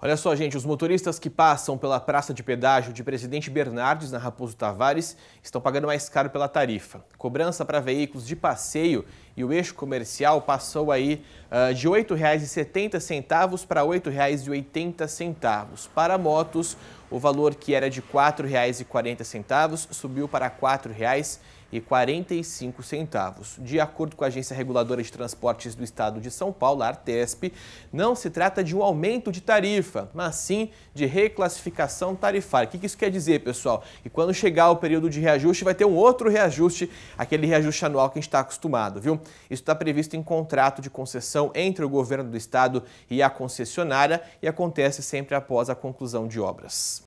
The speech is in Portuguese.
Olha só, gente, os motoristas que passam pela praça de pedágio de Presidente Bernardes, na Raposo Tavares, estão pagando mais caro pela tarifa. Cobrança para veículos de passeio e o eixo comercial passou aí uh, de R$ 8,70 para R$ 8,80. Para motos, o valor que era de R$ 4,40 subiu para R$ 4,00 e 45 centavos. De acordo com a Agência Reguladora de Transportes do Estado de São Paulo, a Artesp, não se trata de um aumento de tarifa, mas sim de reclassificação tarifária. O que isso quer dizer, pessoal? e quando chegar o período de reajuste, vai ter um outro reajuste, aquele reajuste anual que a gente está acostumado, viu? Isso está previsto em contrato de concessão entre o governo do estado e a concessionária e acontece sempre após a conclusão de obras.